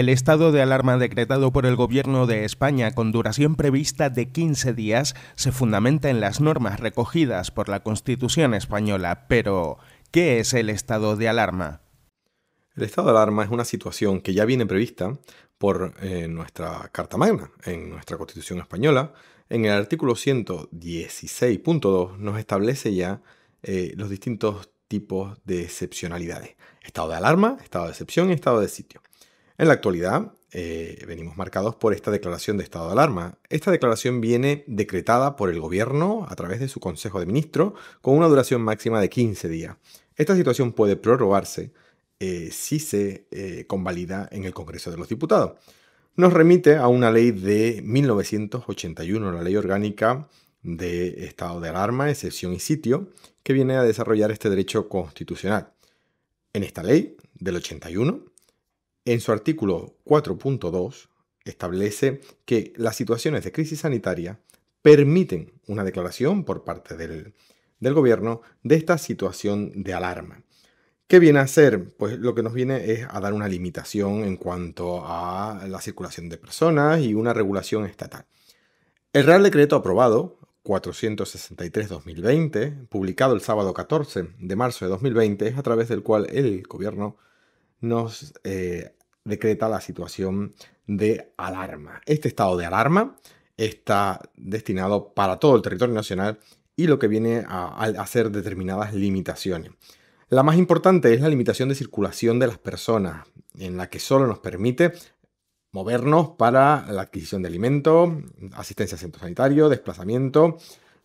El estado de alarma decretado por el Gobierno de España con duración prevista de 15 días se fundamenta en las normas recogidas por la Constitución española, pero ¿qué es el estado de alarma? El estado de alarma es una situación que ya viene prevista por eh, nuestra Carta Magna, en nuestra Constitución española. En el artículo 116.2 nos establece ya eh, los distintos tipos de excepcionalidades. Estado de alarma, estado de excepción y estado de sitio. En la actualidad, eh, venimos marcados por esta declaración de estado de alarma. Esta declaración viene decretada por el gobierno a través de su Consejo de Ministros con una duración máxima de 15 días. Esta situación puede prorrogarse eh, si se eh, convalida en el Congreso de los Diputados. Nos remite a una ley de 1981, la ley orgánica de estado de alarma, excepción y sitio, que viene a desarrollar este derecho constitucional. En esta ley del 81 en su artículo 4.2 establece que las situaciones de crisis sanitaria permiten una declaración por parte del, gobierno de esta situación de alarma. ¿Qué viene a hacer? Pues lo que nos viene es a dar una limitación en cuanto a la circulación de personas y una regulación estatal. El Real Decreto aprobado, 463-2020, publicado el sábado 14 de marzo de 2020, es a través del cual el gobierno nos eh, decreta la situación de alarma. Este estado de alarma está destinado para todo el territorio nacional y lo que viene a, hacer determinadas limitaciones. La más importante es la limitación de circulación de las personas, en la que solo nos permite movernos para la adquisición de alimentos, asistencia a centro sanitario, desplazamiento,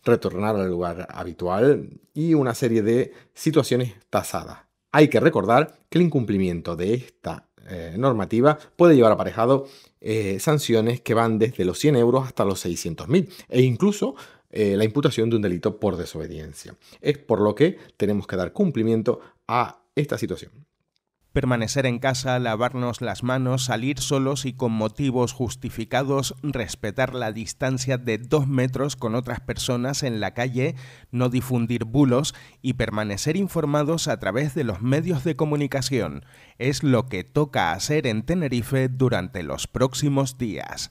retornar al lugar habitual y una serie de situaciones tasadas. Hay que recordar que el incumplimiento de esta eh, normativa puede llevar aparejado eh, sanciones que van desde los 100 euros hasta los 600.000 e incluso eh, la imputación de un delito por desobediencia. Es por lo que tenemos que dar cumplimiento a esta situación. Permanecer en casa, lavarnos las manos, salir solos y con motivos justificados, respetar la distancia de dos metros con otras personas en la calle, no difundir bulos y permanecer informados a través de los medios de comunicación. Es lo que toca hacer en Tenerife durante los próximos días.